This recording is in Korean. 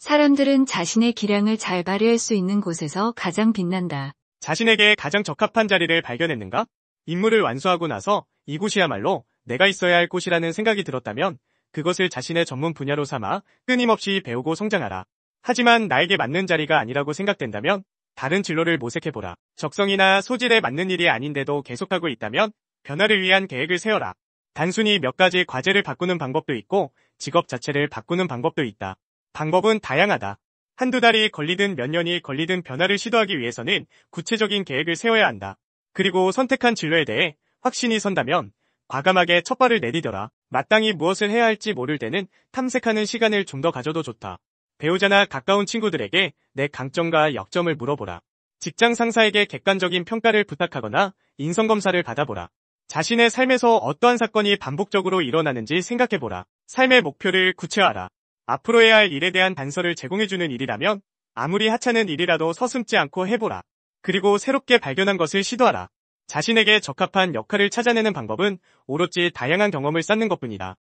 사람들은 자신의 기량을 잘 발휘할 수 있는 곳에서 가장 빛난다. 자신에게 가장 적합한 자리를 발견했는가? 임무를 완수하고 나서 이곳이야말로 내가 있어야 할 곳이라는 생각이 들었다면 그것을 자신의 전문 분야로 삼아 끊임없이 배우고 성장하라. 하지만 나에게 맞는 자리가 아니라고 생각된다면 다른 진로를 모색해보라. 적성이나 소질에 맞는 일이 아닌데도 계속하고 있다면 변화를 위한 계획을 세워라. 단순히 몇 가지 과제를 바꾸는 방법도 있고 직업 자체를 바꾸는 방법도 있다. 방법은 다양하다. 한두 달이 걸리든 몇 년이 걸리든 변화를 시도하기 위해서는 구체적인 계획을 세워야 한다. 그리고 선택한 진로에 대해 확신이 선다면 과감하게 첫발을 내디뎌라. 마땅히 무엇을 해야 할지 모를 때는 탐색하는 시간을 좀 더 가져도 좋다. 배우자나 가까운 친구들에게 내 강점과 역점을 물어보라. 직장 상사에게 객관적인 평가를 부탁하거나 인성검사를 받아보라. 자신의 삶에서 어떠한 사건이 반복적으로 일어나는지 생각해보라. 삶의 목표를 구체화하라. 앞으로 해야 할 일에 대한 단서를 제공해주는 일이라면 아무리 하찮은 일이라도 서슴지 않고 해보라. 그리고 새롭게 발견한 것을 시도하라. 자신에게 적합한 역할을 찾아내는 방법은 오로지 다양한 경험을 쌓는 것뿐이다.